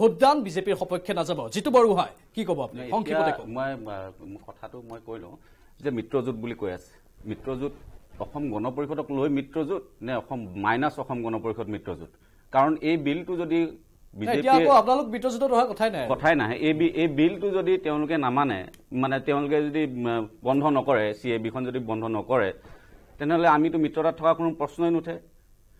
ভোটদান বিজেপিৰ সপক্ষে নাযাব যিটো বাৰু হয় কি ক'ব আপুনি সংক্ষিপ্ত মই কথাটো মই কৈ লওঁ যে মিত্ৰজোঁট বুলি কৈ আছে মিত্ৰজোঁট অসম গণ পৰিষদক লৈ মিত্ৰজোঁট নে অসম মাইনাছ অসম গণ পৰিষদ মিত্ৰজোঁট কাৰণ এই বিলটো যদি কথাই নাহে এই বিলটো যদি তেওঁলোকে নামানে মানে তেওঁলোকে যদি বন্ধ নকৰে চি এ বিখন যদি বন্ধ নকৰে তেনেহ'লে আমিতো মিত্ৰতাত থকা কোনো প্ৰশ্নই নুঠে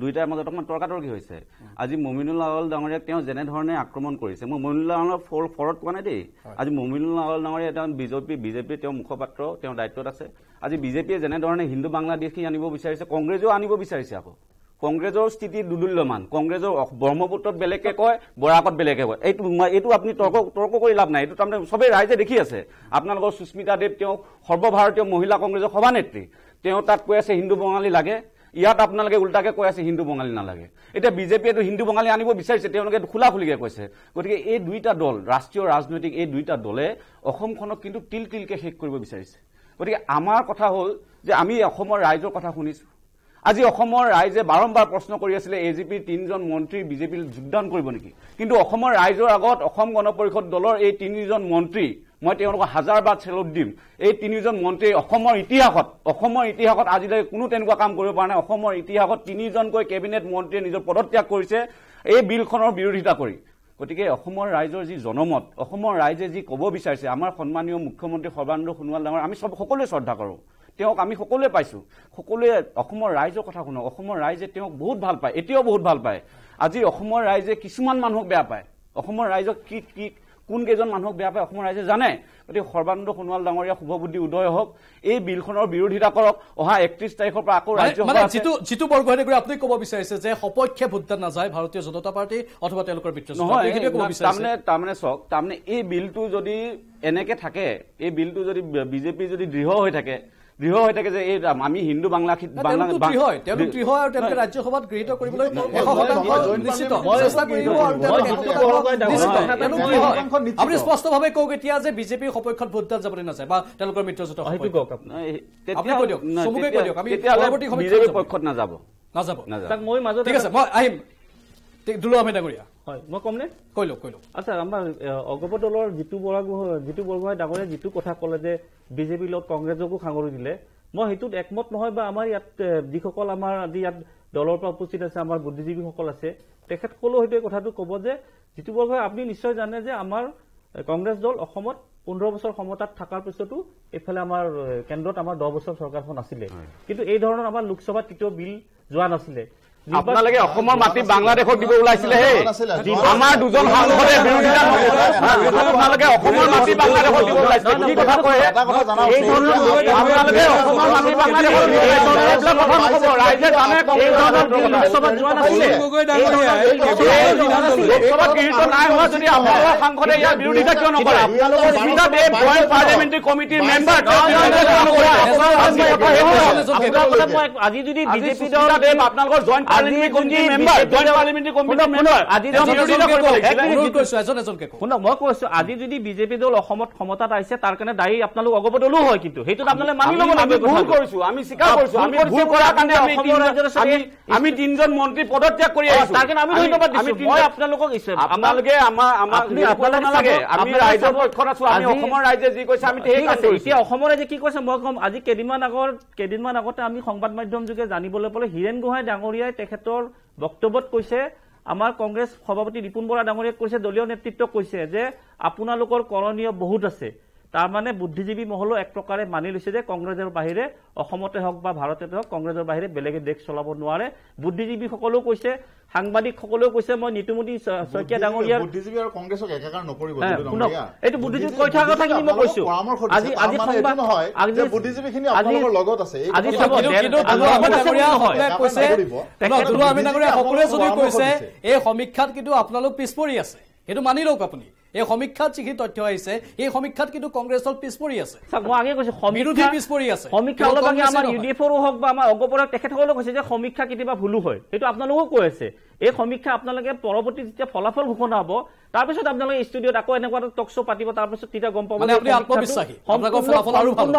দুইটাৰ মাজত অকণমান তৰ্কাতৰ্কি হৈছে আজি মমিনুল আৱাল ডাঙৰীয়াক তেওঁ যেনেধৰণে আক্ৰমণ কৰিছে মই মমিনুল আৱালৰ ফৰ ফৰত পোৱা নাই দেই আজি মমিনুল আৱাল ডাঙৰীয়া তেওঁ বিজেপি বিজেপিৰ তেওঁ মুখপাত্ৰ তেওঁ দায়িত্বত আছে আজি বিজেপিয়ে যেনেধৰণে হিন্দু বাংলাদেশী আনিব বিচাৰিছে কংগ্ৰেছেও আনিব বিচাৰিছে আকৌ কংগ্ৰেছৰ স্থিতি দুদুল্যমান কংগ্ৰেছৰ ব্ৰহ্মপুত্ৰত বেলেগকে কয় বৰাকত বেলেগকে কয় এইটো এইটো আপুনি তৰ্ক তৰ্ক কৰি লাভ নাই এইটো তাৰমানে চবেই ৰাইজে দেখি আছে আপোনালোকৰ সুস্মিতা দেৱ তেওঁ সৰ্বভাৰতীয় মহিলা কংগ্ৰেছৰ সভানেত্ৰী তেওঁ তাত কৈ আছে হিন্দু বঙালী লাগে ইয়াত আপোনালোকে উল্টাকে কৈ আছে হিন্দু বঙালী নালাগে এতিয়া বিজেপিয়েতো হিন্দু বঙালী আনিব বিচাৰিছে তেওঁলোকে খোলা খুলিকে কৈছে গতিকে এই দুইটা দল ৰাষ্ট্ৰীয় ৰাজনৈতিক এই দুইটা দলে অসমখনক কিন্তু তিল তিলকে শেষ কৰিব বিচাৰিছে গতিকে আমাৰ কথা হ'ল যে আমি অসমৰ ৰাইজৰ কথা শুনিছো আজি অসমৰ ৰাইজে বাৰম্বাৰ প্ৰশ্ন কৰি আছিলে এ জি পিৰ তিনিজন মন্ত্ৰী বিজেপিলৈ যোগদান কৰিব নেকি কিন্তু অসমৰ ৰাইজৰ আগত অসম গণ পৰিষদ দলৰ এই তিনিজন মন্ত্ৰী মই তেওঁলোকক হাজাৰ বাদ চেলত দিম এই তিনিজন মন্ত্ৰী অসমৰ ইতিহাসত অসমৰ ইতিহাসত আজিলৈকে কোনো তেনেকুৱা কাম কৰিব পৰা নাই অসমৰ ইতিহাসত তিনিজনকৈ কেবিনেট মন্ত্ৰীয়ে নিজৰ পদত্যাগ কৰিছে এই বিলখনৰ বিৰোধিতা কৰি গতিকে অসমৰ ৰাইজৰ যি জনমত অসমৰ ৰাইজে যি ক'ব বিচাৰিছে আমাৰ সন্মানীয় মুখ্যমন্ত্ৰী সৰ্বানন্দ সোণোৱাল ডাঙৰ আমি চব সকলোৱে শ্ৰদ্ধা কৰোঁ তেওঁক আমি সকলোৱে পাইছোঁ সকলোৱে অসমৰ ৰাইজৰ কথা শুনক অসমৰ ৰাইজে তেওঁক বহুত ভাল পায় এতিয়াও বহুত ভাল পায় আজি অসমৰ ৰাইজে কিছুমান মানুহক বেয়া পায় অসমৰ ৰাইজক কি কি কোন কেইজন মানুহক বেয়া পায় অসমৰ ৰাইজে জানে গতিকে সৰ্বানন্দ সোণোৱাল ডাঙৰীয়া শুভবুদ্ধি উদয় হওক এই বিলখনৰ বিৰোধিতা কৰক অহা একত্ৰিশ তাৰিখৰ পৰা আকৌ ৰাজ্য জিতু বৰগোহাঁই গৈ আপুনি ক'ব বিচাৰিছে যে সপক্ষে ভোটদান নাযায় ভাৰতীয় জনতা পাৰ্টি অথবা তেওঁলোকৰ মিত্ৰ তাৰমানে তাৰমানে চাওক তাৰমানে এই বিলটো যদি এনেকে থাকে এই বিলটো যদি বিজেপি যদি দৃঢ় হৈ থাকে দৃঢ় হৈ থাকে যে এই আমি হিন্দু বাংলা ৰাজ্যসভাত গৃহীত কৰিবলৈ আপুনি স্পষ্টভাৱে কওক এতিয়া যে বিজেপিৰ সপক্ষত ভোটদান যাবলৈ নাযায় বা তেওঁলোকৰ মিত্ৰজোঁটৰ পক্ষত নাযাব নাযাব নাযাব আহিম দুলু আহমেদ ডাঙৰীয়া হয় মই ক'মনে কৈ লওক কৈ লওক আচ্ছা আমাৰ অগ্ৰব দলৰ জিতু বৰাগোহাঁই জিতু বৰগোহাঁই ডাঙৰে যিটো কথা ক'লে যে বিজেপিৰ লগত কংগ্ৰেছকো সাঙুৰি দিলে মই সেইটোত একমত নহয় বা আমাৰ ইয়াত যিসকল আমাৰ আজি ইয়াত দলৰ পৰা উপস্থিত আছে আমাৰ বুদ্ধিজীৱীসকল আছে তেখেত তেখেতসকলেও সেইটো কথাটো ক'ব যে জিতু বৰগোহাঁই আপুনি নিশ্চয় জানে যে আমাৰ কংগ্ৰেছ দল অসমত পোন্ধৰ বছৰ সমতাত থকাৰ পিছতো এইফালে আমাৰ কেন্দ্ৰত আমাৰ দহ বছৰ চৰকাৰখন আছিলে কিন্তু এই ধৰণৰ আমাৰ লোকসভাত কেতিয়াও বিল যোৱা নাছিলে আপোনালোকে অসমৰ মাটি বাংলাদেশক দিব ওলাইছিলে আমাৰ দুজন সাংসদে বিৰোধিতা আপোনালোকে অসমৰ মাটি বাংলাদেশক দিব ওলাইছিলে কি কথা কয়ে আপোনালোকে অসমৰ মাটি বাংলাদেশক ৰাইজে জানে লোকসভাত গৃহীত নাই হোৱা যদি আপোনালোকৰ সাংসদে ইয়াৰ বিৰোধিতা কিয় নকৰে আপোনালোকে গোৱাৰ পাৰ্লিয়ামেণ্টেৰী কমিটিৰ মেম্বাৰ আজি যদি বিজেপি দল আপোনালোকৰ জইন আজি যদি বিজেপি দল অসমত ক্ষমতাত আহিছে তাৰ কাৰণে দায়ী আপোনালোক অগপ হয় কিন্তু সেইটোত এতিয়া অসমৰ ৰাইজে কি কৈছে মই কম আজি কেইদিনমান আগত কেইদিনমান আগতে আমি সংবাদ মাধ্যম যোগে জানিবলৈ পালে হীৰেণ গোহাঁই ডাঙৰীয়াই তেখেতৰ বক্তব্যত কৈছে আমাৰ কংগ্ৰেছ সভাপতি ৰিপুণ বৰা ডাঙৰীয়াক কৈছে দলীয় নেতৃত্বক কৈছে যে আপোনালোকৰ কৰণীয় বহুত আছে তাৰমানে বুদ্ধিজীৱী মহলেও এক প্ৰকাৰে মানি লৈছে যে কংগ্ৰেছৰ বাহিৰে অসমতে হওক বা ভাৰততে হওক কংগ্ৰেছৰ বাহিৰে বেলেগে দেশ চলাব নোৱাৰে বুদ্ধিজীৱীসকলেও কৈছে সাংবাদিকসকলেও কৈছে মই নীতুমতী শইকীয়া ডাঙৰীয়া বুদ্ধিজীৱী আৰু কংগ্ৰেছক একাকাৰ নকৰিব শুনক এইটো বুদ্ধিজীৱী কৈ থকা কথাখিনি কৈছো আজি আজি কৈছে এই সমীক্ষাত কিন্তু আপোনালোক পিছপৰি আছে সেইটো মানি লওক আপুনি এই সমীক্ষাত যিখিনি তথ্য আহিছে এই সমীক্ষাত কিন্তু কংগ্ৰেছৰ পিছপৰি আছে মই আগে কৈছো বিৰোধী পিছপৰি আছে সমীক্ষা হ'লে মানে আমাৰ ইউ ডি এফৰো হওক বা আমাৰ অগপৰ তেখেতসকলেও কৈছে যে সমীক্ষা কেতিয়াবা ভুলো হয় এইটো আপোনালোকেও কৈ আছে এই সমীক্ষা আপোনালোকে পৰৱৰ্তী যেতিয়া ফলাফল ঘোষণা হ'ব তাৰপিছত আপোনালোকে ষ্টুডিঅ'ত আকৌ এনেকুৱা এটা টক শ্ব' পাতিব তাৰপিছত তেতিয়া গম পাব সম্পূৰ্ণ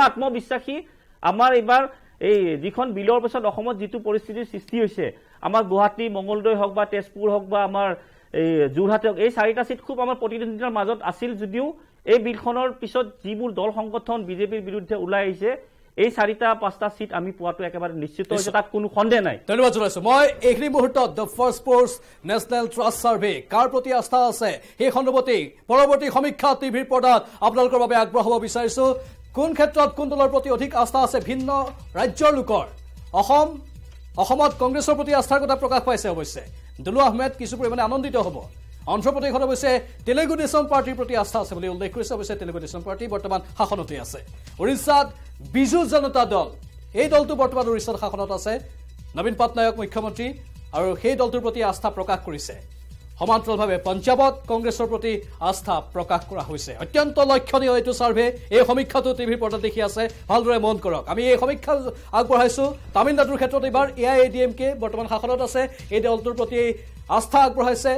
আত্মবিশ্বাসী আমাৰ এইবাৰ এই যিখন বিলৰ পিছত অসমত যিটো পৰিস্থিতিৰ সৃষ্টি হৈছে আমাৰ গুৱাহাটী মংগলদৈ হওক বা তেজপুৰ হওক বা আমাৰ এই যোৰহাটক এই চাৰিটা ছিট খুব আমাৰ প্ৰতিদ্বন্দ্বিতাৰ মাজত আছিল যদিও এই বিলখনৰ পিছত যিবোৰ দল সংগঠন বিজেপিৰ বিৰুদ্ধে ওলাই আহিছে এই চাৰিটা পাঁচটা ছিট আমি পোৱাটো একেবাৰে নিশ্চিত হৈছে তাত কোনো সন্দেহ নাই ধন্যবাদ জনাইছো মই এইখিনি মুহূৰ্তত the first sports national trust survey কাৰ প্ৰতি আস্থা আছে সেই সন্দৰ্ভতেই পৰৱৰ্তী সমীক্ষা টিভিৰ পৰ্দাত আপোনালোকৰ বাবে আগবঢ়াব বিচাৰিছো কোন ক্ষেত্ৰত কোন দলৰ প্ৰতি অধিক আস্থা আছে ভিন্ন ৰাজ্যৰ লোকৰ অসম অসমত কংগ্ৰেছৰ প্ৰতি আস্থাৰ কথা প্ৰকাশ পাইছে অৱশ্যে দুলু আহমেদ কিছু পৰিমাণে আনন্দিত হ'ব অন্ধ্ৰপ্ৰদেশত অৱশ্যে তেলেগু দেশম পাৰ্টীৰ প্ৰতি আস্থা আছে বুলি উল্লেখ কৰিছে অৱশ্যে তেলেগু দেশম পাৰ্টী বৰ্তমান শাসনতেই আছে উৰিষ্যাত বিজু জনতা দল এই দলটো বৰ্তমান উৰিষ্যাত শাসনত আছে নবীন পাটনায়ক মুখ্যমন্ত্ৰী আৰু সেই দলটোৰ প্ৰতি আস্থা প্ৰকাশ কৰিছে সমান্তৰালভাৱে পঞ্জাৱত কংগ্ৰেছৰ প্ৰতি আস্থা প্ৰকাশ কৰা হৈছে অত্যন্ত লক্ষণীয় এইটো ছাৰ্ভে এই সমীক্ষাটো টিভিৰ পৰ্দাত দেখি আছে ভালদৰে মন কৰক আমি এই সমীক্ষা আগবঢ়াইছোঁ তামিলনাডুৰ ক্ষেত্ৰত এইবাৰ A I A D M K বৰ্তমান শাসনত আছে এই দলটোৰ প্ৰতি আস্থা আগবঢ়াইছে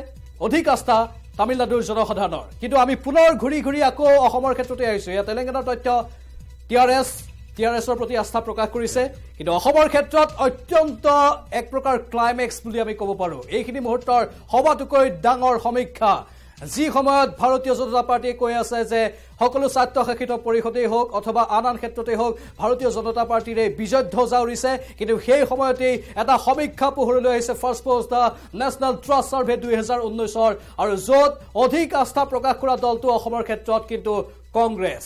অধিক আস্থা তামিলনাডুৰ জনসাধাৰণৰ কিন্তু আমি পুনৰ ঘূৰি ঘূৰি আকৌ অসমৰ ক্ষেত্ৰতে আহিছোঁ এয়া তেলেংগানাৰ তথ্য T R S T R এছৰ প্ৰতি আস্থা প্ৰকাশ কৰিছে কিন্তু অসমৰ ক্ষেত্ৰত অত্যন্ত এক প্ৰকাৰ ক্লাইমেক্স বুলি আমি ক'ব পাৰোঁ এইখিনি মুহূৰ্তৰ সবাতোকৈ ডাঙৰ সমীক্ষা যি সময়ত ভাৰতীয় জনতা পাৰ্টীয়ে কৈ আছে যে সকলো শাসিত পৰিষদেই হওক অথবা আন আন ক্ষেত্ৰতেই হওক ভাৰতীয় জনতা পাৰ্টীৰে বিজয়ধ্বজ আউৰিছে কিন্তু সেই সময়তেই এটা সমীক্ষা পোহৰলৈ আহিছে first post the national trust survey দুহেজাৰ ঊনৈছৰ আৰু য'ত অধিক আস্থা প্ৰকাশ কৰা দলটো অসমৰ ক্ষেত্ৰত কিন্তু কংগ্ৰেছ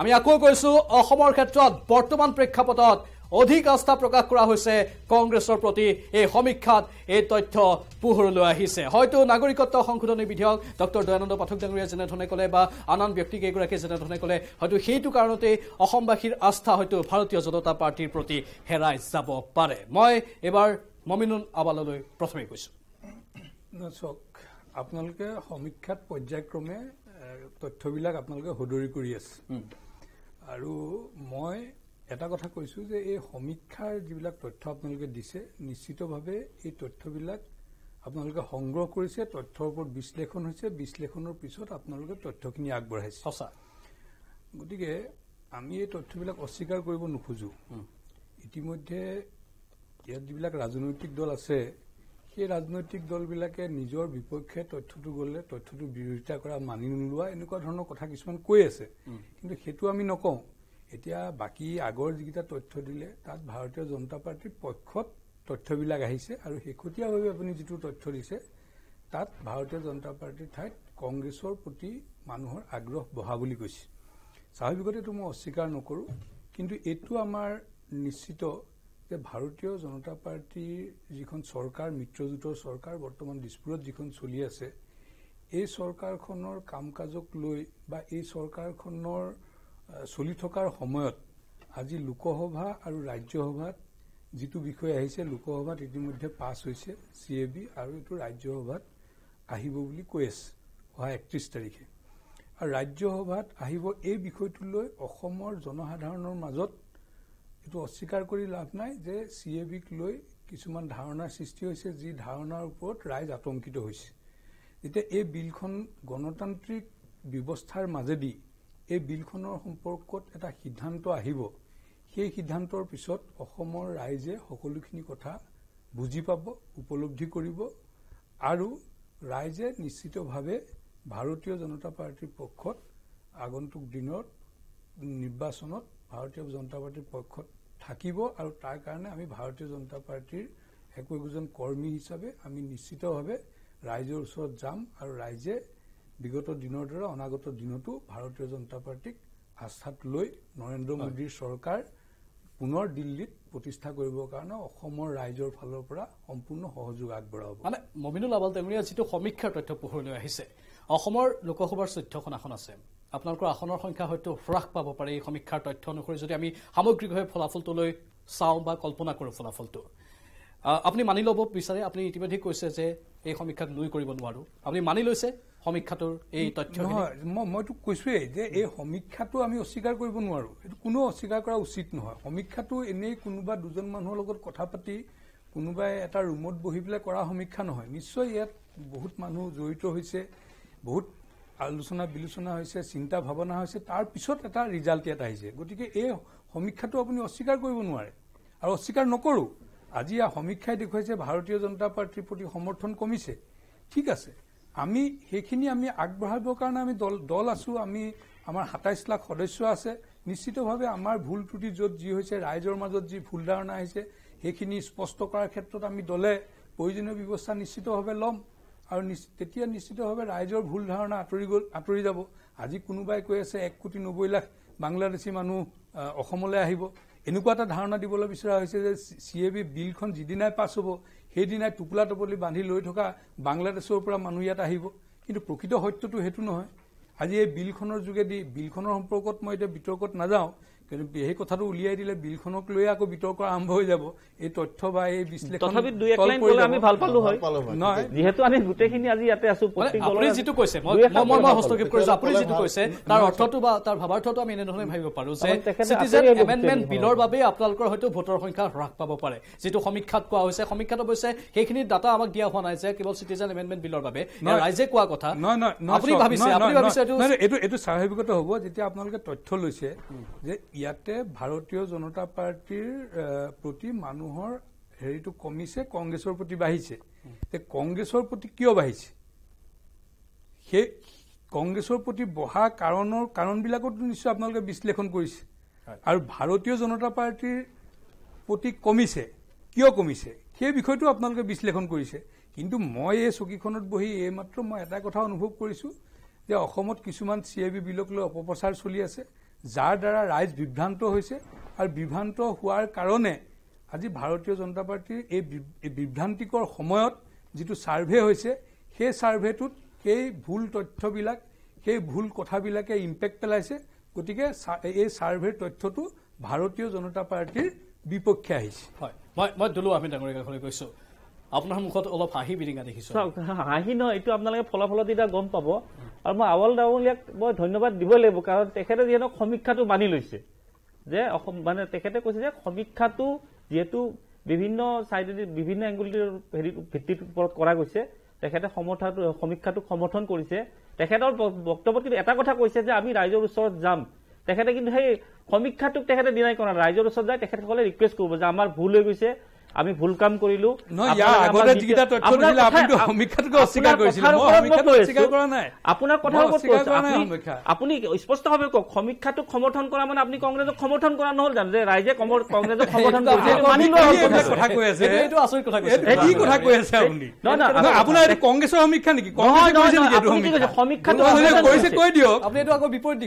আমি আকৌ কৈছো অসমৰ ক্ষেত্ৰত বৰ্তমান প্ৰেক্ষাপটত অধিক আস্থা প্ৰকাশ কৰা হৈছে কংগ্ৰেছৰ প্ৰতি এই সমীক্ষাত এই তথ্য পোহৰলৈ আহিছে হয়তো নাগৰিকত্ব সংশোধনী বিধেয়ক ডক্টৰ দয়ানন্দ পাঠক ডাঙৰীয়াই যেনেধৰণে ক'লে বা আন আন ব্যক্তিকেইগৰাকীয়ে যেনেধৰণে ক'লে হয়তো সেইটো কাৰণতেই অসমবাসীৰ আস্থা হয়তো ভাৰতীয় জনতা পাৰ্টীৰ প্ৰতি হেৰাই যাব পাৰে মই এইবাৰ মমিনুল আৱালালৈ প্ৰথমে কৈছো চাওক আপোনালোকে সমীক্ষাত পৰ্যায়ক্ৰমে তথ্যবিলাক আপোনালোকে সদৰি কৰি আছে আৰু মই এটা কথা কৈছোঁ যে এই সমীক্ষাৰ যিবিলাক তথ্য আপোনালোকে দিছে নিশ্চিতভাৱে এই তথ্যবিলাক আপোনালোকে সংগ্ৰহ কৰিছে তথ্যৰ ওপৰত বিশ্লেষণ হৈছে বিশ্লেষণৰ পিছত আপোনালোকে তথ্যখিনি আগবঢ়াইছে সঁচা গতিকে আমি এই তথ্যবিলাক অস্বীকাৰ কৰিব নোখোজো ইতিমধ্যে ইয়াত যিবিলাক ৰাজনৈতিক দল আছে সেই ৰাজনৈতিক দলবিলাকে নিজৰ বিপক্ষে তথ্যটো গ'লে তথ্যটো বিৰোধিতা কৰা মানি নোলোৱা এনেকুৱা ধৰণৰ কথা কিছুমান কৈ আছে কিন্তু সেইটো আমি নকওঁ এতিয়া বাকী আগৰ যিকেইটা তথ্য দিলে তাত ভাৰতীয় জনতা পাৰ্টীৰ পক্ষত তথ্যবিলাক আহিছে আৰু শেহতীয়াভাৱে আপুনি যিটো তথ্য দিছে তাত ভাৰতীয় জনতা পাৰ্টীৰ ঠাইত কংগ্ৰেছৰ প্ৰতি মানুহৰ আগ্ৰহ বঢ়া বুলি কৈছে স্বাভাৱিকতেতো মই অস্বীকাৰ নকৰোঁ কিন্তু এইটো আমাৰ নিশ্চিত যে ভাৰতীয় জনতা পাৰ্টীৰ যিখন চৰকাৰ মিত্ৰজোঁটৰ চৰকাৰ বৰ্তমান দিছপুৰত যিখন চলি আছে এই চৰকাৰখনৰ কাম কাজক লৈ বা এই চৰকাৰখনৰ চলি থকাৰ সময়ত আজি লোকসভা আৰু ৰাজ্যসভাত যিটো বিষয় আহিছে লোকসভাত ইতিমধ্যে পাছ হৈছে চি এ বি আৰু এইটো ৰাজ্যসভাত আহিব বুলি কৈ আছে অহা একত্ৰিছ তাৰিখে আৰু ৰাজ্যসভাত আহিব এই বিষয়টো লৈ অসমৰ জনসাধাৰণৰ মাজত এইটো অস্বীকাৰ কৰি লাভ নাই যে চি এ বিক লৈ কিছুমান ধাৰণাৰ সৃষ্টি হৈছে যি ধাৰণাৰ ওপৰত ৰাইজ আতংকিত হৈছে এতিয়া এই বিলখন গণতান্ত্ৰিক ব্যৱস্থাৰ মাজেদি এই বিলখনৰ সম্পৰ্কত এটা সিদ্ধান্ত আহিব সেই সিদ্ধান্তৰ পিছত অসমৰ ৰাইজে সকলোখিনি কথা বুজি পাব উপলব্ধি কৰিব আৰু ৰাইজে নিশ্চিতভাৱে ভাৰতীয় জনতা পাৰ্টীৰ পক্ষত আগন্তুক দিনত নিৰ্বাচনত ভাৰতীয় জনতা পাৰ্টীৰ পক্ষত থাকিব আৰু তাৰ কাৰণে আমি ভাৰতীয় জনতা পাৰ্টীৰ একো একোজন কৰ্মী হিচাপে আমি নিশ্চিতভাৱে ৰাইজৰ ওচৰত যাম আৰু ৰাইজে বিগত দিনৰ দৰে অনাগত দিনতো ভাৰতীয় জনতা পাৰ্টীক আস্থাত লৈ নৰেন্দ্ৰ মোদীৰ চৰকাৰ পুনৰ দিল্লীত প্ৰতিষ্ঠা কৰিবৰ কাৰণে অসমৰ ৰাইজৰ ফালৰ পৰা সম্পূৰ্ণ সহযোগ আগবঢ়াব মানে মমিনুল আবাল টেঙৰীয়া যিটো সমীক্ষাৰ তথ্য পোহৰলৈ আহিছে অসমৰ লোকসভাৰ চৈধ্যখন আসন আছে আপোনালোকৰ আসনৰ সংখ্যা হয়তো হ্ৰাস পাব পাৰে এই সমীক্ষাৰ তথ্য অনুসৰি যদি আমি সামগ্ৰিকভাৱে ফলাফলটোলৈ চাওঁ বা কল্পনা কৰোঁ ফলাফলটো আপুনি মানি ল'ব বিচাৰে আপুনি ইতিমধ্যে কৈছে যে এই সমীক্ষাক লৈ কৰিব নোৱাৰোঁ আপুনি মানি লৈছে সমীক্ষাটোৰ এই তথ্য নহয় মইতো কৈছোৱেই যে এই সমীক্ষাটো আমি অস্বীকাৰ কৰিব নোৱাৰোঁ এইটো কোনো অস্বীকাৰ কৰা উচিত নহয় সমীক্ষাটো এনেই কোনোবা দুজন মানুহৰ লগত কথা পাতি কোনোবাই এটা ৰুমত বহি পেলাই কৰা সমীক্ষা নহয় নিশ্চয় ইয়াত বহুত মানুহ জড়িত হৈছে বহুত আলোচনা বিলোচনা হৈছে চিন্তা ভাৱনা হৈছে তাৰ পিছত এটা ৰিজাল্ট ইয়াত আহিছে গতিকে এই সমীক্ষাটো আপুনি অস্বীকাৰ কৰিব নোৱাৰে আৰু অস্বীকাৰ নকৰোঁ আজি সমীক্ষাই দেখুৱাইছে ভাৰতীয় জনতা পাৰ্টীৰ প্ৰতি সমৰ্থন কমিছে ঠিক আছে আমি সেইখিনি আমি আগবঢ়াবৰ কাৰণে আমি দল দল আছোঁ আমি আমাৰ সাতাইছ লাখ সদস্য আছে নিশ্চিতভাৱে আমাৰ ভুল ত্ৰুটি য'ত যি হৈছে ৰাইজৰ মাজত যি ভুল ধাৰণা আহিছে সেইখিনি স্পষ্ট কৰাৰ ক্ষেত্ৰত আমি দলে প্ৰয়োজনীয় ব্যৱস্থা নিশ্চিতভাৱে ল'ম আৰু তেতিয়া নিশ্চিতভাৱে ৰাইজৰ ভুল ধাৰণা আঁতৰি গ'ল আঁতৰি যাব আজি কোনোবাই কৈ আছে এক কোটি নব্বৈ লাখ বাংলাদেশী মানুহ অসমলৈ আহিব এনেকুৱা এটা ধাৰণা দিবলৈ বিচৰা হৈছে যে চি এ বি বিলখন যিদিনাই পাছ হ'ব সেইদিনাই টোপোলা টোপলি বান্ধি লৈ থকা বাংলাদেশৰ পৰা মানুহ ইয়াত আহিব কিন্তু প্ৰকৃত সত্যটো সেইটো নহয় আজি এই বিলখনৰ যোগেদি বিলখনৰ সম্পৰ্কত মই এতিয়া বিতৰ্কত নাযাওঁ কিন্তু সেই কথাটো উলিয়াই দিলে বিলখনক লৈ আকৌ বিতৰ্ক আৰম্ভ হৈ যাব এই তথ্য বা এই বিশ্লেষণ বিলৰ বাবেই আপোনালোকৰ হয়তো ভোটৰ সংখ্যা হ্ৰাস পাব পাৰে যিটো সমীক্ষাত কোৱা হৈছে সমীক্ষাত অৱশ্যে সেইখিনি ডাটা আমাক দিয়া হোৱা নাই যে কেৱল চিটিজেন এমেণ্ডমেণ্ট বিলৰ বাবে ৰাইজে কোৱা কথা নহয় স্বাভাৱিকতা হব যেতিয়া আপোনালোকে তথ্য লৈছে যে ইয়াতে ভাৰতীয় জনতা পাৰ্টীৰ প্ৰতি মানুহৰ হেৰিটো কমিছে কংগ্ৰেছৰ প্ৰতি বাঢ়িছে কংগ্ৰেছৰ প্ৰতি কিয় বাঢ়িছে সেই কংগ্ৰেছৰ প্ৰতি বহা কাৰণৰ কাৰণবিলাকতো নিশ্চয় আপোনালোকে বিশ্লেষণ কৰিছে আৰু ভাৰতীয় জনতা পাৰ্টীৰ প্ৰতি কমিছে কিয় কমিছে সেই বিষয়টো আপোনালোকে বিশ্লেষণ কৰিছে কিন্তু মই এই চকীখনত বহি এইমাত্ৰ মই এটা কথা অনুভৱ কৰিছোঁ যে অসমত কিছুমান চি আই বি বিলক লৈ অপপ্ৰচাৰ চলি আছে যাৰ দ্বাৰা ৰাইজ বিভ্ৰান্ত হৈছে আৰু বিভ্ৰান্ত হোৱাৰ কাৰণে আজি ভাৰতীয় জনতা পাৰ্টীৰ এই বিভ্ৰান্তিকৰ সময়ত যিটো ছাৰ্ভে হৈছে সেই ছাৰ্ভেটোত সেই ভুল তথ্যবিলাক সেই ভুল কথাবিলাকে ইম্পেক্ট পেলাইছে গতিকে এই ছাৰ্ভেৰ তথ্যটো ভাৰতীয় জনতা পাৰ্টীৰ বিপক্ষে আহিছে হয় মই মই দলু আমি কাষলৈ কৈছোঁ আপোনাৰ মুখত অলপ হাঁহি বিৰিঙা দেখিছোঁ হাঁহি নহয় এইটো আপোনালোকে ফলাফলত এতিয়া গম পাব আৰু মই আৱল ডাৱলীয়াক মই ধন্যবাদ দিবই লাগিব কাৰণ তেখেতে যিহেতু সমীক্ষাটো মানি লৈছে যে অসম মানে তেখেতে কৈছে যে সমীক্ষাটো যিহেতু বিভিন্ন চাইডেদি বিভিন্ন এংগুলিৰ হেৰি ভিত্তিত ওপৰত কৰা গৈছে তেখেতে সমৰ্থাটো সমীক্ষাটোক সমৰ্থন কৰিছে তেখেতৰ বক্তব্যত কিন্তু এটা কথা কৈছে যে আমি ৰাইজৰ ওচৰত যাম তেখেতে কিন্তু সেই সমীক্ষাটোক তেখেতে ডিনাই কৰা ৰাইজৰ ওচৰত যায় তেখেতসকলে ৰিকুৱেষ্ট কৰিব যে আমাৰ ভুল হৈ গৈছে আমি ভুল কাম কৰিলো আপুনি স্পষ্টভাৱে কওক সমীক্ষাটোক সমৰ্থন কৰা মানে আপুনি কংগ্ৰেছক সমৰ্থন কৰা নহল জানো যে ৰাইজে কংগ্ৰেছক সমৰ্থন কৰিছে কংগ্ৰেছৰ সমীক্ষা নেকি সমীক্ষা বিপৰীত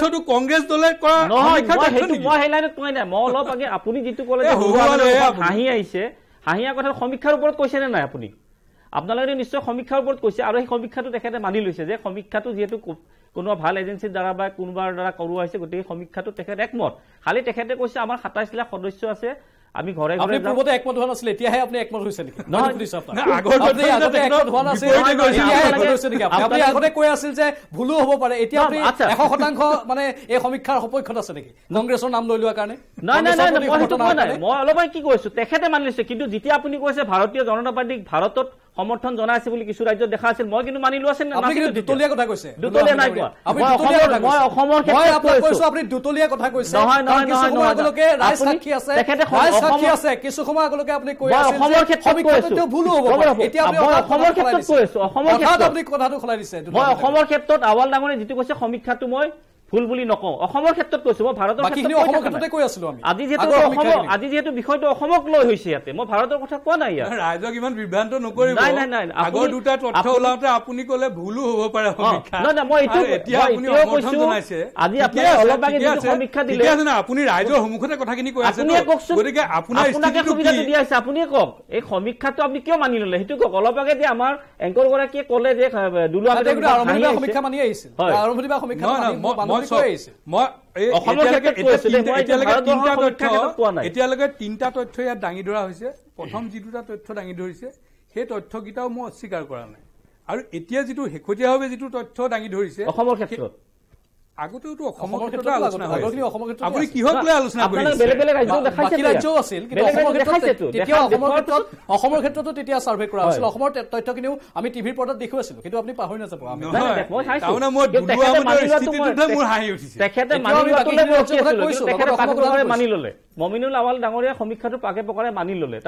তথ্যটো কংগ্ৰেছ দলে আপুনি যিটো কলে হাঁহি আহিছে হাঁহিয়া কথা সমীক্ষাৰ ওপৰত কৈছে নে নাই আপুনি আপোনালোকে নিশ্চয় সমীক্ষাৰ ওপৰত কৈছে আৰু সেই সমীক্ষাটো তেখেতে মানি লৈছে যে সমীক্ষাটো যিহেতু কোনোবা ভাল এজেঞ্চিৰ দ্বাৰা বা কোনোবাৰ দ্বাৰা কৰোৱা হৈছে গতিকে সমীক্ষাটো তেখেত একমত খালি তেখেতে কৈছে আমাৰ সাতাইছ লাখ সদস্য আছে আমি ঘৰে ঘৰে প্ৰবতে একমত হোৱা নাছিলে এতিয়াহে আপুনি একমত হৈছে নেকি আপুনি আগতে কৈ আছিল যে ভুলো হ'ব পাৰে এতিয়া আপুনি এশ শতাংশ মানে এই সমীক্ষাৰ সপক্ষত আছে নেকি কংগ্ৰেছৰ নাম লৈ লোৱাৰ কাৰণে নাই নাই নাই মই সেইটো নাই মই অলপমান কি কৈছো তেখেতে মানিছে কিন্তু যেতিয়া আপুনি কৈছে ভাৰতীয় জনতা পাৰ্টীক ভাৰতত সমৰ্থন জনাই আছে বুলি কিছু ৰাজ্যত দেখা আছিল মই কিন্তু মানি লোৱা আছিল অসমৰ ক্ষেত্ৰত আৱাল ডাঙৰীয়া যিটো কৈছে সমীক্ষাটো মই ভুল বুলি নকওঁ অসমৰ ক্ষেত্ৰত কৈছো মই ভাৰতৰ বিষয়টো অসমক লৈ হৈছে ইয়াতে মই ভাৰতৰ কথা কোৱা নাই ৰাইজক ইমান বিভ্ৰান্ত নকৰিবলাওঁতে আপুনি ক'লে ভুলো হব পাৰে সমীক্ষা দিলে আপুনি ৰাইজৰ সন্মুখতে কথাখিনি কৈ আছে কওকচোন গতিকে আপোনাৰ আপুনি কওক এই সমীক্ষাটো আপুনি কিয় মানি ল'লে সেইটো কওক অলপ আগে যে আমাৰ এংকৰ গৰাকীয়ে ক'লে যে দুলুৱা সমীক্ষা মানি আহিছে মই এতিয়ালৈকে তিনিটা তথ্য ইয়াত দাঙি ধৰা হৈছে প্ৰথম যি দুটা তথ্য দাঙি ধৰিছে সেই তথ্যকেইটাও মই অস্বীকাৰ কৰা নাই আৰু এতিয়া যিটো শেহতীয়াভাৱে যিটো তথ্য দাঙি ধৰিছে অসমৰ ক্ষেত্ৰত আগতেওতো অসমৰ ক্ষেত্ৰত আলোচনা হৈছে আপুনি কিহত বোলে আলোচনা বাকী ৰাজ্যও আছিল তেতিয়া অসমৰ ক্ষেত্ৰত অসমৰ ক্ষেত্ৰতো তেতিয়া চাৰ্ভে কৰা হৈছিল অসমৰ তথ্যখিনিও আমি টিভিৰ পৰ্দাত দেখি আছিলো কিন্তু আপুনি পাহৰি নাযাব মানি ল'লে মমিনুল আৱাল ডাঙৰীয়া সমীক্ষাটো পাকে পকাৰে মানি ললে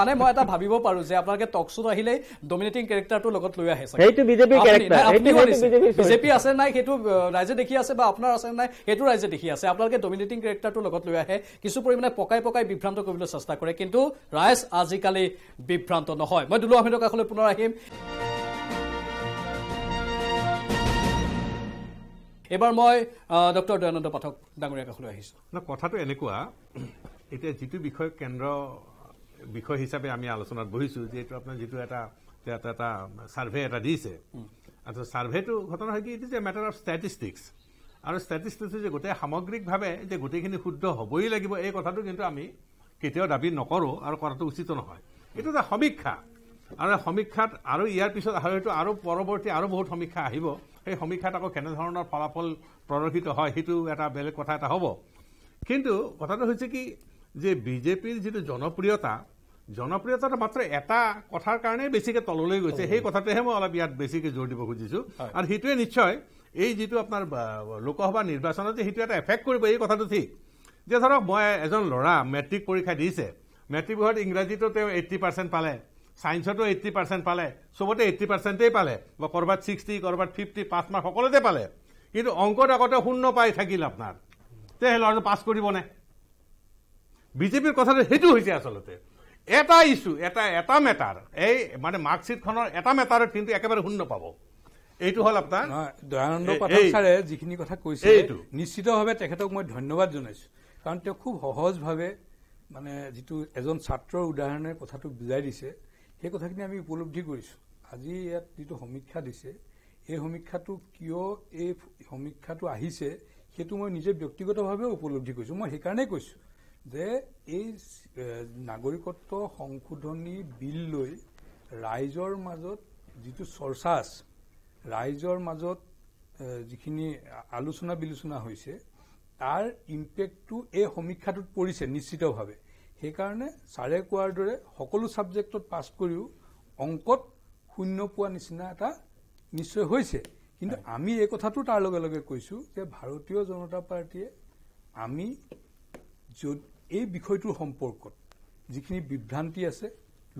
মানে মই এটা ভাবিব পাৰো যে আপোনালোকে টক শ্বুত ডমিনেটিং কেৰেক্টাৰটো লগত লৈ আহে বিজেপি আছে নাই সেইটো ৰাইজে দেখি আছে বা আপোনাৰ আছে নাই সেইটো ৰাইজে দেখি আছে আপোনালোকে ডমিনেটিং কেৰেক্টাৰটো লগত লৈ আহে কিছু পৰিমাণে পকাই পকাই বিভ্ৰান্ত কৰিবলৈ চেষ্টা কৰে কিন্তু ৰাইজ আজিকালি বিভ্ৰান্ত নহয় মই দুলু আহমেদৰ কাষলৈ পুনৰ আহিম এইবাৰ মই ডক্টৰ দয়ানন্দ পাঠক ডাঙৰীয়া কাষলৈ আহিছো ন কথাটো এনেকুৱা এতিয়া যিটো বিষয় কেন্দ্ৰ বিষয় হিচাপে আমি আলোচনাত বহিছো যে এইটো আপোনাৰ যিটো এটা এটা ছাৰ্ভে এটা দিছে আচ্ছা ছাৰ্ভেটো ঘটনা হয় কি এইটো যে মেটাৰ অফ ষ্টেটিষ্টিক্স আৰু ষ্টেটিষ্টিক্স যে গোটেই সামগ্ৰিকভাৱে যে গোটেইখিনি শুদ্ধ হ'বই লাগিব এই কথাটো কিন্তু আমি কেতিয়াও দাবী নকৰোঁ আৰু কৰাটো উচিত নহয় এইটো এটা সমীক্ষা আৰু সমীক্ষাত আৰু ইয়াৰ পিছত আৰু পৰৱৰ্তী আৰু বহুত সমীক্ষা আহিব সেই সমীক্ষাত আকৌ কেনেধৰণৰ ফলাফল প্ৰদৰ্শিত হয় সেইটো এটা বেলেগ কথা এটা হ'ব কিন্তু কথাটো হৈছে কি যে বিজেপিৰ যিটো জনপ্ৰিয়তা জনপ্ৰিয়তাটো মাত্ৰ এটা কথাৰ কাৰণেই বেছিকৈ তললৈ গৈছে সেই কথাটোহে মই অলপ ইয়াত বেছিকৈ জোৰ দিব খুজিছোঁ আৰু সেইটোৱে নিশ্চয় এই যিটো আপোনাৰ লোকসভা নিৰ্বাচনত যে সেইটো এটা এফেক্ট কৰিব এই কথাটো ঠিক যে ধৰক মই এজন ল'ৰা মেট্ৰিক পৰীক্ষা দিছে মেট্ৰিক বিষয়ত ইংৰাজীটো তেওঁ এইট্টি পাৰ্চেণ্ট পালে ছায়েন্সতো এইট্টি পাৰ্চেণ্ট পালে চবতে এইট্টি পাৰ্চেণ্টেই পালে বা ক'ৰবাত ছিক্সটি ক'ৰবাত ফিফটি পাঁচ মাৰ্ক সকলোতে পালে কিন্তু অংকত আগতে শূন্য পাই থাকিল আপোনাৰ তেতিয়া সেই ল'ৰাজন পাছ কৰিবনে বিজেপিৰ কথাটো সেইটো হৈছে আচলতে এটা ইছ্যু এটা এটা মেটাৰ এই মানে মাৰ্কশ্বিটখনৰ এটা মেটাৰত কিন্তু একেবাৰে শূন্য পাব এইটো হ'ল আপোনাৰ দয়ানন্দ পাঠক ছাৰে যিখিনি কথা কৈছে এইটো নিশ্চিতভাৱে তেখেতক মই ধন্যবাদ জনাইছোঁ কাৰণ তেওঁ খুব সহজভাৱে মানে যিটো এজন ছাত্ৰৰ উদাহৰণে কথাটো বুজাই দিছে সেই কথাখিনি আমি উপলব্ধি কৰিছোঁ আজি ইয়াত যিটো সমীক্ষা দিছে এই সমীক্ষাটো কিয় এই সমীক্ষাটো আহিছে সেইটো মই নিজে ব্যক্তিগতভাৱে উপলব্ধি কৰিছোঁ মই সেইকাৰণেই কৈছোঁ যে এই নাগৰিকত্ব সংশোধনী বিল লৈ ৰাইজৰ মাজত যিটো চৰ্চা আছে ৰাইজৰ মাজত যিখিনি আলোচনা বিলোচনা হৈছে তাৰ ইম্পেক্টটো এই সমীক্ষাটোত পৰিছে নিশ্চিতভাৱে সেইকাৰণে ছাৰে কোৱাৰ দৰে সকলো ছাবজেক্টত পাছ কৰিও অংকত শূন্য পোৱা নিচিনা এটা নিশ্চয় হৈছে কিন্তু আমি এই কথাটো তাৰ লগে লগে কৈছোঁ যে ভাৰতীয় জনতা পাৰ্টীয়ে আমি য'ত এই বিষয়টোৰ সম্পৰ্কত যিখিনি বিভ্ৰান্তি আছে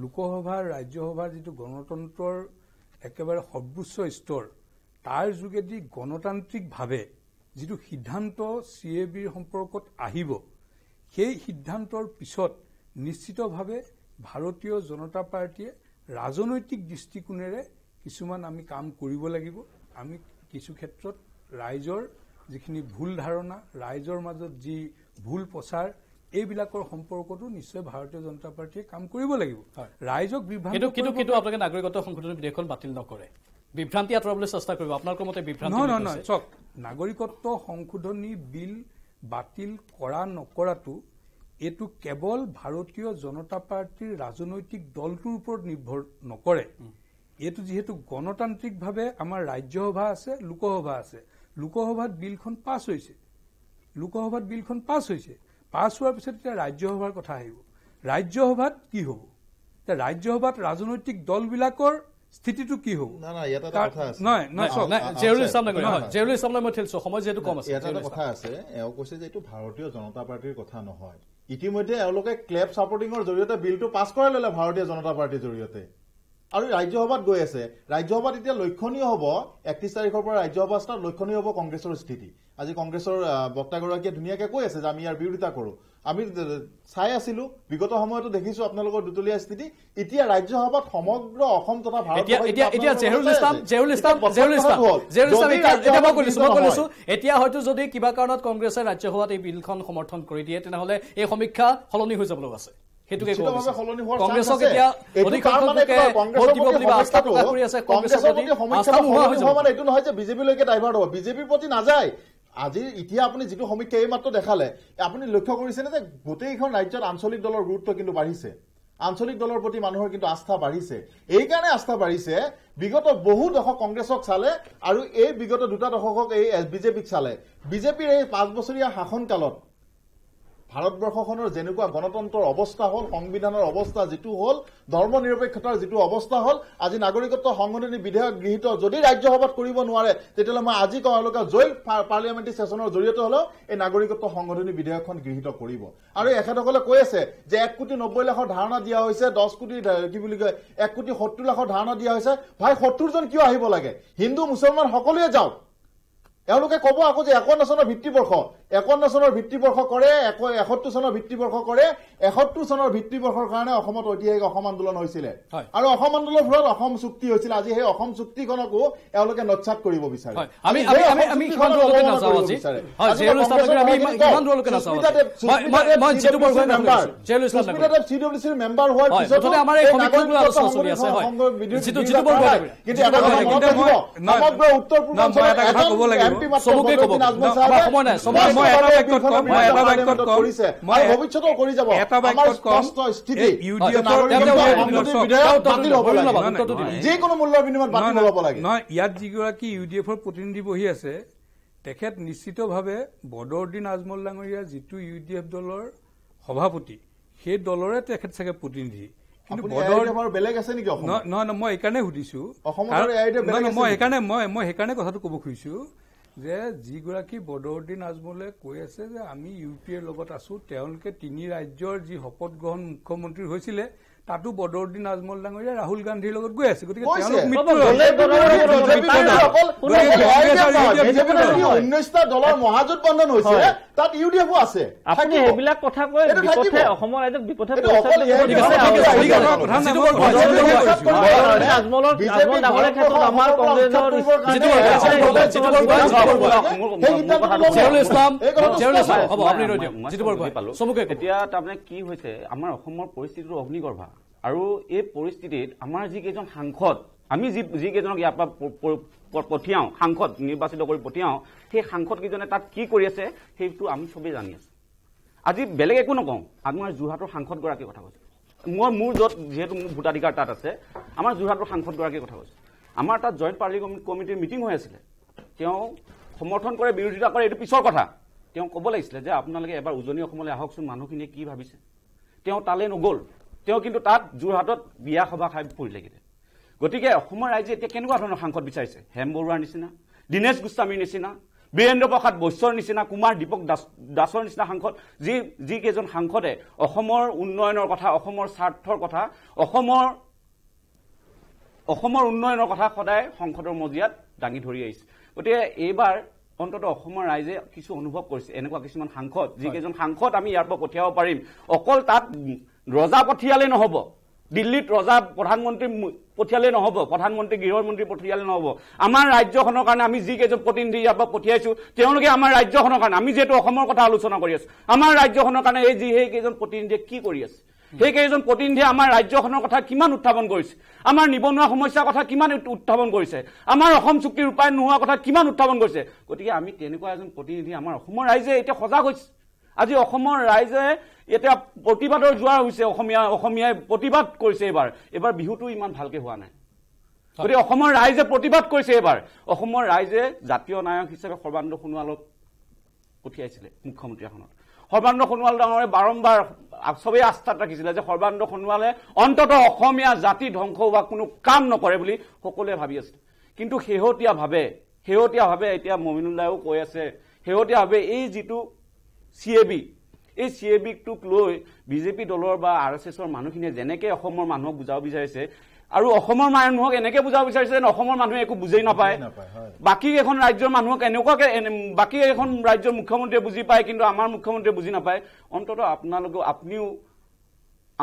লোকসভাৰ ৰাজ্যসভাৰ যিটো গণতন্ত্ৰৰ একেবাৰে সৰ্বোচ্চ স্তৰ তাৰ যোগেদি গণতান্ত্ৰিকভাৱে যিটো সিদ্ধান্ত চি এ বিৰ সম্পৰ্কত আহিব সেই সিদ্ধান্তৰ পিছত নিশ্চিতভাৱে ভাৰতীয় জনতা পাৰ্টীয়ে ৰাজনৈতিক দৃষ্টিকোণেৰে কিছুমান আমি কাম কৰিব লাগিব আমি কিছু ক্ষেত্ৰত ৰাইজৰ যিখিনি ভুল ধাৰণা ৰাইজৰ মাজত যি ভুল প্ৰচাৰ এইবিলাকৰ সম্পৰ্কতো নিশ্চয় ভাৰতীয় জনতা পাৰ্টীয়ে কাম কৰিব লাগিব ৰাইজক বিভ্ৰান্ত কিন্তু কিন্তু আপোনালোকে নাগৰিকত্ব সংশোধনী বিধেয়কখন বাতিল নকৰে বিভ্ৰান্তি আঁতৰাবলৈ চেষ্টা কৰিব আপোনালোকৰ মতে বিভ্ৰান্তি নহয় নহয় চাওক নাগৰিকত্ব সংশোধনী বিল বাতিল কৰা নকৰাটো এইটো কেৱল ভাৰতীয় জনতা পাৰ্টীৰ ৰাজনৈতিক দলটোৰ ওপৰত নিৰ্ভৰ নকৰে এইটো যিহেতু গণতান্ত্ৰিকভাৱে আমাৰ ৰাজ্যসভা আছে লোকসভা আছে লোকসভাত বিলখন পাছ হৈছে লোকসভাত বিলখন পাছ হৈছে পাছ হোৱাৰ পিছত এতিয়া ৰাজ্যসভাৰ কথা আহিব ৰাজ্যসভাত কি হ'ব এতিয়া ৰাজ্যসভাত ৰাজনৈতিক দলবিলাকৰ স্থিতিটো কি হ'ব যে এইটো ভাৰতীয় জনতা পাৰ্টীৰ কথা নহয় ইতিমধ্যে এওঁলোকে ক্লেব ছাপৰ্টিঙৰ জৰিয়তে বিলটো পাছ কৰাই ল'লে ভাৰতীয় জনতা পাৰ্টীৰ জৰিয়তে আৰু ৰাজ্যসভাত গৈ আছে ৰাজ্যসভাত এতিয়া লক্ষণীয় হ'ব একত্ৰিশ তাৰিখৰ পৰা ৰাজ্যসভা ষ্টাৰ্ট লক্ষণীয় হ'ব কংগ্ৰেছৰ স্থিতি আজি কংগ্ৰেছৰ বক্তাগৰাকীয়ে ধুনীয়াকৈ কৈ আছে যে আমি ইয়াৰ বিৰোধিতা কৰোঁ আমি চাই আছিলো বিগত সময়তো দেখিছো আপোনালোকৰ দুতলীয়া স্থিতি এতিয়া ৰাজ্যসভাত সমগ্ৰ অসম তথা এতিয়া হয়তো যদি কিবা কাৰণত কংগ্ৰেছে ৰাজ্যসভাত এই বিলখন সমৰ্থন কৰি দিয়ে তেনেহলে এই সমীক্ষা সলনি হৈ যাবলৈ আছে সেইটোকে এইটো নহয় যে বিজেপিলৈকে ডাইভাৰ্ট হ'ব বিজেপিৰ প্ৰতি নাযায় আজিৰ এতিয়া আপুনি যিটো সমীক্ষা এইমাত্ৰ দেখালে আপুনি লক্ষ্য কৰিছেনে যে গোটেইখন ৰাজ্যত আঞ্চলিক দলৰ গুৰুত্ব কিন্তু বাঢ়িছে আঞ্চলিক দলৰ প্ৰতি মানুহৰ কিন্তু আস্থা বাঢ়িছে এইকাৰণে আস্থা বাঢ়িছে বিগত বহু দশক কংগ্ৰেছক চালে আৰু এই বিগত দুটা দশকক এই বিজেপিক চালে বিজেপিৰ এই পাঁচ বছৰীয়া শাসনকালত ভাৰতবৰ্ষখনৰ যেনেকুৱা গণতন্ত্ৰৰ অৱস্থা হ'ল সংবিধানৰ অৱস্থা যিটো হ'ল ধৰ্ম নিৰপেক্ষতাৰ যিটো অৱস্থা হ'ল আজি নাগৰিকত্ব সংশোধনী বিধেয়ক গৃহীত যদি ৰাজ্যসভাত কৰিব নোৱাৰে তেতিয়াহ'লে মই আজি কওঁ এওঁলোকে জইণ্ট পাৰ্লিয়ামেণ্টেৰী ছেচনৰ জৰিয়তে হ'লেও এই নাগৰিকত্ব সংশোধনী বিধেয়কখন গৃহীত কৰিব আৰু এখেতসকলে কৈ আছে যে এক কোটি নব্বৈ লাখৰ ধাৰণা দিয়া হৈছে দহ কোটি কি বুলি কয় এক কোটি সত্তৰ লাখৰ ধাৰণা দিয়া হৈছে ভাই সত্তৰজন কিয় আহিব লাগে হিন্দু মুছলমান সকলোৱে যাওক এওঁলোকে ক'ব আকৌ যে একন্নচনৰ ভিত্তিবৰ্ষ একৱন্ন চনৰ ভিত্তিবৰ্ষ কৰে এক এসত্তৰ চনৰ ভিত্তিবৰ্ষ কৰে এসত্তৰ চনৰ ভিত্তিবৰ্ষৰ কাৰণে অসমত ঐতিহাসিক অসম আন্দোলন হৈছিলে আৰু অসম আন্দোলনৰ ফলত অসম চুক্তি হৈছিল আজি সেই অসম চুক্তিখনকো এওঁলোকে নচ্ছাদ কৰিব বিচাৰে সময় নাই যিকোনো মূল্যৰ বিনিময়ত নহয় ইয়াত যিগৰাকী ইউ ডি এফৰ প্ৰতিনিধি বহি আছে তেখেত নিশ্চিতভাৱে বদৰুদ্দিন আজমল ডাঙৰীয়া যিটো ইউ ডি এফ দলৰ সভাপতি সেই দলৰে তেখেত চাগে প্ৰতিনিধি নহয় নহয় মই এইকাৰণে সুধিছো মই সেইকাৰণে সেইকাৰণে কথাটো ক'ব খুজিছো যে যিগৰাকী বদৰুদ্দিন আজমলে কৈ আছে যে আমি ইউ পি এৰ লগত আছো তেওঁলোকে তিনি ৰাজ্যৰ যি শপত গ্ৰহণ মুখ্যমন্ত্ৰী হৈছিলে তাতো বদৰুদ্দিন আজমল ডাঙৰীয়া ৰাহুল গান্ধীৰ লগত গৈ আছে গতিকে ঊনৈশটা দলৰ মহাজোট বন্ধন হৈছে তাত ইউ ডি এফো আছে আপুনি সেইবিলাক কথা কৈ বিপথে অসমৰ ৰাইজক বিপথে এতিয়া তাৰমানে কি হৈছে আমাৰ অসমৰ পৰিস্থিতিটো অগ্নিগৰ্ভা আৰু এই পৰিস্থিতিত আমাৰ যিকেইজন সাংসদ আমি যি যিকেইজনক ইয়াৰ পৰা পঠিয়াওঁ সাংসদ নিৰ্বাচিত কৰি পঠিয়াওঁ সেই সাংসদকেইজনে তাত কি কৰি আছে সেইটো আমি চবেই জানি আছোঁ আজি বেলেগ একো নকওঁ আমাৰ যোৰহাটৰ সাংসদগৰাকীৰ কথা কৈছোঁ মই মোৰ য'ত যিহেতু মোৰ ভোটাধিকাৰ তাত আছে আমাৰ যোৰহাটৰ সাংসদগৰাকীৰ কথা কৈছোঁ আমাৰ তাত জইণ্ট পাৰ্টি কমিটিৰ মিটিং হৈ আছিলে তেওঁ সমৰ্থন কৰে বিৰোধিতা কৰে এইটো পিছৰ কথা তেওঁ ক'ব লাগিছিলে যে আপোনালোকে এবাৰ উজনি অসমলৈ আহকচোন মানুহখিনিয়ে কি ভাবিছে তেওঁ তালৈ নগ'ল তেওঁ কিন্তু তাত যোৰহাটত বিয়া সভা খাই পৰিলেগৈ গতিকে অসমৰ ৰাইজে এতিয়া কেনেকুৱা ধৰণৰ সাংসদ বিচাৰিছে হেম বৰুৱাৰ নিচিনা দীনেশ গোস্বামীৰ নিচিনা বীৰেন্দ্ৰ প্ৰসাদ বৈশ্যৰ নিচিনা কুমাৰ দীপক দাস দাসৰ নিচিনা সাংসদ যি যিকেইজন সাংসদে অসমৰ উন্নয়নৰ কথা অসমৰ স্বাৰ্থৰ কথা অসমৰ অসমৰ উন্নয়নৰ কথা সদায় সংসদৰ মজিয়াত দাঙি ধৰি আহিছে গতিকে এইবাৰ অন্ততঃ অসমৰ ৰাইজে কিছু অনুভৱ কৰিছে এনেকুৱা কিছুমান সাংসদ যিকেইজন সাংসদ আমি ইয়াৰ পৰা পঠিয়াব পাৰিম অকল তাত ৰজা পঠিয়ালে নহ'ব দিল্লীত ৰজা প্ৰধানমন্ত্ৰী পঠিয়ালে নহ'ব প্ৰধানমন্ত্ৰী গৃহমন্ত্ৰী পঠিয়ালে নহ'ব আমাৰ ৰাজ্যখনৰ কাৰণে আমি যিকেইজন প্ৰতিনিধি ইয়াৰ পৰা পঠিয়াইছো তেওঁলোকে আমাৰ ৰাজ্যখনৰ কাৰণে আমি যিহেতু অসমৰ কথা আলোচনা কৰি আছো আমাৰ ৰাজ্যখনৰ কাৰণে এই যি সেইকেইজন প্ৰতিনিধিয়ে কি কৰি আছে সেইকেইজন প্ৰতিনিধিয়ে আমাৰ ৰাজ্যখনৰ কথা কিমান উত্থাপন কৰিছে আমাৰ নিবনুৱা সমস্যাৰ কথা কিমান উত্থাপন কৰিছে আমাৰ অসম চুক্তি ৰূপায়ণ নোহোৱাৰ কথা কিমান উত্থাপন কৰিছে গতিকে আমি তেনেকুৱা এজন প্ৰতিনিধি আমাৰ অসমৰ ৰাইজে এতিয়া সজাগ হৈছে আজি অসমৰ ৰাইজে এতিয়া প্ৰতিবাদৰ যোৱা হৈছে অসমীয়া অসমীয়াই প্ৰতিবাদ কৰিছে এইবাৰ এইবাৰ বিহুটো ইমান ভালকৈ হোৱা নাই গতিকে অসমৰ ৰাইজে প্ৰতিবাদ কৰিছে এইবাৰ অসমৰ ৰাইজে জাতীয় নায়ক হিচাপে সৰ্বানন্দ সোণোৱালক পঠিয়াইছিলে মুখ্যমন্ত্ৰী আসনত সৰ্বানন্দ সোণোৱাল ডাঙৰে বাৰম্বাৰ চবেই আস্থাত ৰাখিছিলে যে সৰ্বানন্দ সোণোৱালে অন্তত অসমীয়া জাতি ধ্বংস হোৱা কোনো কাম নকৰে বুলি সকলোৱে ভাবি আছিল কিন্তু শেহতীয়াভাৱে শেহতীয়াভাৱে এতিয়া মমিনুল্লাইও কৈ আছে শেহতীয়াভাৱে এই যিটো চি এ বি এই চি এ বিকটোক লৈ বিজেপি দলৰ বা আৰ এছ এছৰ মানুহখিনিয়ে যেনেকৈ অসমৰ মানুহক বুজাব বিচাৰিছে আৰু অসমৰ মানুহক এনেকৈ বুজাব বিচাৰিছে যেন অসমৰ মানুহে একো বুজি নাপায় বাকী এখন ৰাজ্যৰ মানুহক এনেকুৱাকৈ বাকী এখন ৰাজ্যৰ মুখ্যমন্ত্ৰীয়ে বুজি পায় কিন্তু আমাৰ মুখ্যমন্ত্ৰীয়ে বুজি নাপায় অন্তত আপোনালোকেও আপুনিও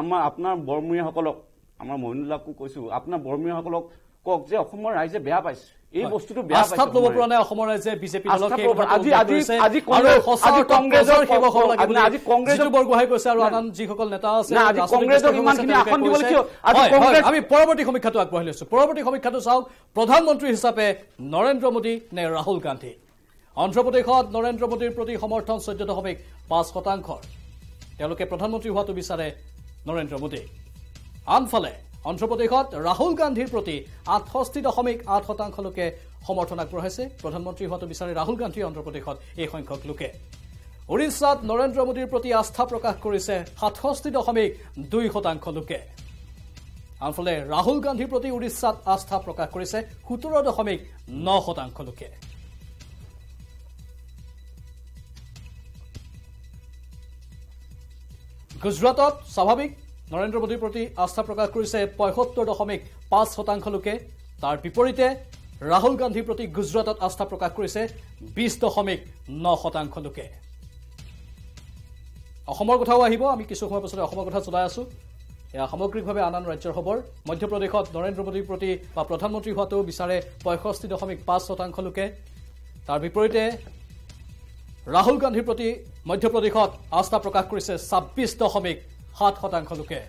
আমাৰ আপোনাৰ বৰমূৰীয়াসকলক আমাৰ মহিনুল্লাকো কৈছো আপোনাৰ বৰমূৰীয়াসকলক কওক যে অসমৰ ৰাইজে বেয়া পাইছে এই বস্তুটো আস্থাত ল'ব পৰা নাই অসমৰ ৰাইজে বিজেপি বৰগোহাঁই কৈছে আৰু আন আন যিসকল নেতা আছে আমি পৰৱৰ্তী সমীক্ষাটো আগবঢ়াই লৈছো পৰৱৰ্তী সমীক্ষাটো চাওক প্ৰধানমন্ত্ৰী হিচাপে নৰেন্দ্ৰ মোদী নে ৰাহুল গান্ধী অন্ধ্ৰপ্ৰদেশত নৰেন্দ্ৰ মোদীৰ প্ৰতি সমৰ্থন চৈধ্য দশমিক পাঁচ শতাংশৰ তেওঁলোকে প্ৰধানমন্ত্ৰী হোৱাটো বিচাৰে নৰেন্দ্ৰ মোদী আনফালে অন্ধ্ৰপ্ৰদেশত ৰাহুল গান্ধীৰ প্ৰতি আঠষষ্ঠি দশমিক আঠ শতাংশ লোকে সমৰ্থন আগবঢ়াইছে প্ৰধানমন্ত্ৰী হোৱাটো বিচাৰে ৰাহুল গান্ধীয়ে অন্ধ্ৰপ্ৰদেশত এই সংখ্যক লোকে ওড়িশাত নৰেন্দ্ৰ মোদীৰ প্ৰতি আস্থা প্ৰকাশ কৰিছে সাতষষ্ঠি দশমিক দুই শতাংশ লোকে আনফালে ৰাহুল গান্ধীৰ প্ৰতি ওড়িশাত আস্থা প্ৰকাশ কৰিছে সোতৰ দশমিক ন শতাংশ লোকে গুজৰাটত স্বাভাৱিক নৰেন্দ্ৰ মোদীৰ প্ৰতি আস্থা প্ৰকাশ কৰিছে পঁয়সত্তৰ দশমিক পাঁচ শতাংশ লোকে তাৰ বিপৰীতে ৰাহুল গান্ধীৰ প্ৰতি গুজৰাটত আস্থা প্ৰকাশ কৰিছে বিছ দশমিক ন শতাংশ লোকে অসমৰ কথাও আহিব আমি কিছু সময়ৰ পাছতে অসমৰ কথা চলাই আছো এয়া সামগ্ৰিকভাৱে আন আন ৰাজ্যৰ খবৰ মধ্যপ্ৰদেশত নৰেন্দ্ৰ মোদীৰ প্ৰতি বা প্ৰধানমন্ত্ৰী হোৱাটো বিচাৰে পঁয়ষষ্ঠি দশমিক পাঁচ শতাংশ লোকে তাৰ বিপৰীতে ৰাহুল গান্ধীৰ প্ৰতি মধ্যপ্ৰদেশত আস্থা প্ৰকাশ কৰিছে ছাব্বিছ দশমিক সাত শতাংশ লোকে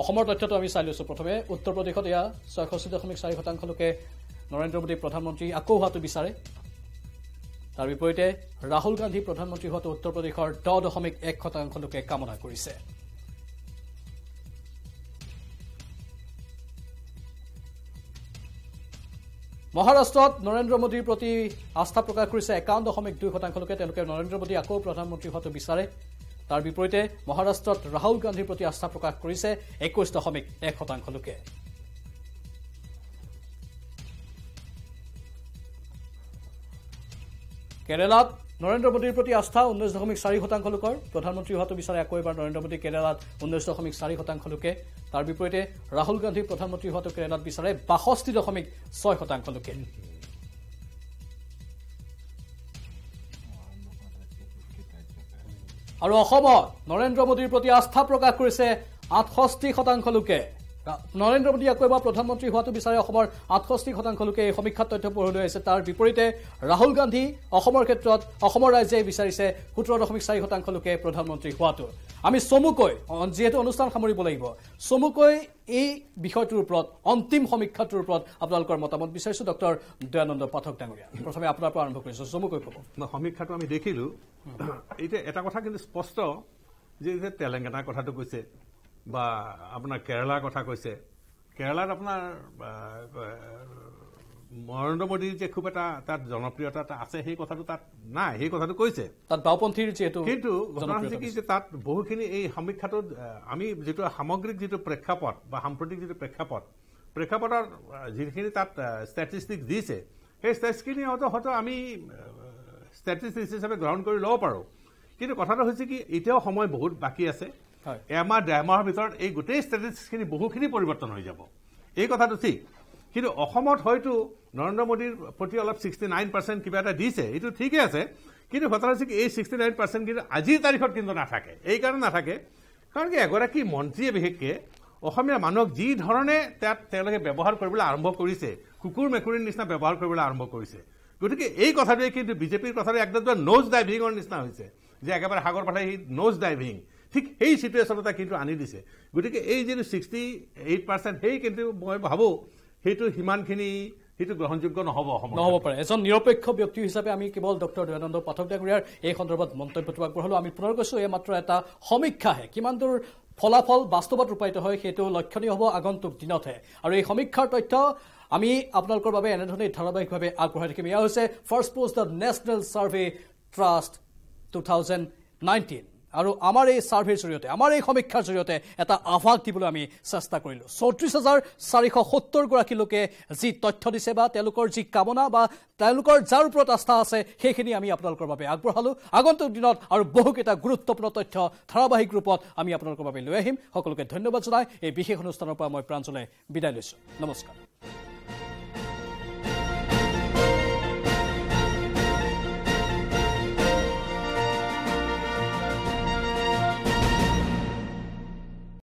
অসমৰ তথ্যটো আমি চাই লৈছোঁ প্ৰথমে উত্তৰ প্ৰদেশত এয়া ছয়ষষ্ঠি দশমিক চাৰি শতাংশ লোকে নৰেন্দ্ৰ মোদী প্ৰধানমন্ত্ৰী আকৌ হোৱাটো বিচাৰে তাৰ বিপৰীতে ৰাহুল গান্ধী প্ৰধানমন্ত্ৰী হোৱাটো উত্তৰ প্ৰদেশৰ দহ দশমিক এক শতাংশ লোকে কামনা কৰিছে মহাৰাষ্ট্ৰত নৰেন্দ্ৰ মোদীৰ প্ৰতি আস্থা প্ৰকাশ কৰিছে একাৱন্ন দশমিক দুই শতাংশ লোকে তেওঁলোকে নৰেন্দ্ৰ মোদী আকৌ প্ৰধানমন্ত্ৰী হোৱাটো বিচাৰে তাৰ বিপৰীতে মহাৰাষ্ট্ৰত ৰাহুল গান্ধীৰ প্ৰতি আস্থা প্ৰকাশ কৰিছে একৈছ দশমিক এক শতাংশ লোকে কেৰেলাত নৰেন্দ্ৰ মোদীৰ প্ৰতি আস্থা ঊনৈছ দশমিক চাৰি শতাংশ লোকৰ প্ৰধানমন্ত্ৰী হোৱাটো বিচাৰে আকৌ এবাৰ নৰেন্দ্ৰ মোদী কেৰালাত ঊনৈছ দশমিক চাৰি শতাংশ লোকে তাৰ বিপৰীতে ৰাহুল গান্ধী প্ৰধানমন্ত্ৰী হোৱাটো কেৰালাত বিচাৰে বাষষ্ঠি দশমিক ছয় শতাংশ লোকে আৰু অসমত নৰেন্দ্ৰ মোদীৰ প্ৰতি আস্থা প্ৰকাশ কৰিছে আঠষষ্ঠি শতাংশ লোকে নৰেন্দ্ৰ মোদী আকৌ এবাৰ প্ৰধানমন্ত্ৰী হোৱাটো বিচাৰে অসমৰ আঠষষ্ঠি শতাংশ লোকে এই সমীক্ষাত তথ্য পোহৰলৈ আহিছে তাৰ বিপৰীতে ৰাহুল গান্ধী অসমৰ ক্ষেত্ৰত অসমৰ ৰাইজে বিচাৰিছে সোতৰ দশমিক চাৰি শতাংশ লোকে প্ৰধানমন্ত্ৰী হোৱাটো আমি চমুকৈ যিহেতু অনুষ্ঠান সামৰিব লাগিব চমুকৈ এই বিষয়টোৰ ওপৰত অন্তিম সমীক্ষাটোৰ ওপৰত আপোনালোকৰ মতামত বিচাৰিছো ডক্টৰ দয়ানন্দ পাঠক ডাঙৰীয়া প্ৰথমে আপোনাৰ পৰা আৰম্ভ কৰিছো চমুকৈ ক'ব সমীক্ষাটো আমি দেখিলো এতিয়া এটা কথা কিন্তু স্পষ্ট যে তেলেংগানাৰ কথাটো কৈছে বা আপোনাৰ কেৰেলাৰ কথা কৈছে কেৰেলাত আপোনাৰ নৰেন্দ্ৰ মোদীৰ যে খুব এটা তাত জনপ্ৰিয়তা এটা আছে সেই কথাটো তাত নাই সেই কথাটো কৈছে তাত বাওপন্থীৰ যিহেতু কিন্তু ঘটনা হৈছে কি যে তাত বহুখিনি এই সমীক্ষাটোত আমি যিটো সামগ্ৰিক যিটো প্ৰেক্ষাপট বা সাম্প্ৰতিক যিটো প্ৰেক্ষাপট প্ৰেক্ষাপটত যিখিনি তাত ষ্টেটিষ্টিক দিছে সেই ষ্টেটিষ্টখিনি হয়তো হয়তো আমি ষ্টেটিষ্টিক হিচাপে গ্ৰহণ কৰি ল'ব পাৰোঁ কিন্তু কথাটো হৈছে কি এতিয়াও সময় বহুত বাকী আছে এমাহ ডেৰমাহৰ ভিতৰত এই গোটেই ষ্ট্ৰেটেজিখিনি বহুখিনি পৰিৱৰ্তন হৈ যাব এই কথাটো ঠিক কিন্তু অসমত হয়তো নৰেন্দ্ৰ মোদীৰ প্ৰতি অলপ ছিক্সটি নাইন পাৰ্চেণ্ট কিবা এটা দিছে এইটো ঠিকে আছে কিন্তু ঘটনা হৈছে কি এই ছিক্সটি নাইন পাৰ্চেণ্ট কিন্তু আজিৰ তাৰিখত কিন্তু নাথাকে এইকাৰণে নাথাকে কাৰণ কি এগৰাকী মন্ত্ৰীয়ে বিশেষকৈ অসমীয়া মানুহক যি ধৰণে তাত তেওঁলোকে ব্যৱহাৰ কৰিবলৈ আৰম্ভ কৰিছে কুকুৰ মেকুৰীৰ নিচিনা ব্যৱহাৰ কৰিবলৈ আৰম্ভ কৰিছে গতিকে এই কথাটোৱে কিন্তু বিজেপিৰ কথাটো একদম নজ ডাইভিঙৰ নিচিনা হৈছে যে একেবাৰে সাগৰ পাঠাই সি নজ ডাইভিং ঠিক সেই চিটুৱেশ্যন এটা কিন্তু আনি দিছে গতিকে এই যিটো ছিক্সটি এইট পাৰ্চেণ্ট সেই কিন্তু মই ভাবোঁ সেইটো সিমানখিনি সেইটো গ্ৰহণযোগ্য নহ'ব নহ'ব পাৰে এজন নিৰপেক্ষ ব্যক্তি হিচাপে আমি কেৱল ডক্টৰ দয়ানন্দ পাঠক ডাঙৰীয়াৰ এই সন্দৰ্ভত মন্তব্যটো আগবঢ়ালোঁ আমি পুনৰ কৈছোঁ এই মাত্ৰ এটা সমীক্ষাহে কিমান দূৰ ফলাফল বাস্তৱত ৰূপায়িত হয় সেইটো লক্ষণীয় হ'ব আগন্তুক দিনতহে আৰু এই সমীক্ষাৰ তথ্য আমি আপোনালোকৰ বাবে এনেধৰণে ধাৰাবাহিকভাৱে আগবঢ়াই থাকিম এয়া হৈছে first post the national survey trust two thousand nineteen আৰু আমাৰ এই ছাৰ্ভেৰ জৰিয়তে আমাৰ এই সমীক্ষাৰ জৰিয়তে এটা আভাস দিবলৈ আমি চেষ্টা কৰিলোঁ চৌত্ৰিছ হাজাৰ চাৰিশ সত্তৰগৰাকী লোকে যি তথ্য দিছে বা তেওঁলোকৰ যি কামনা বা তেওঁলোকৰ যাৰ ওপৰত আস্থা আছে সেইখিনি আমি আপোনালোকৰ বাবে আগবঢ়ালোঁ আগন্তুক দিনত আৰু বহুকেইটা গুৰুত্বপূৰ্ণ তথ্য ধাৰাবাহিক ৰূপত আমি আপোনালোকৰ বাবে লৈ আহিম সকলোকে ধন্যবাদ জনাই এই বিশেষ অনুষ্ঠানৰ পৰা মই প্ৰাঞ্জলে বিদায় লৈছোঁ নমস্কাৰ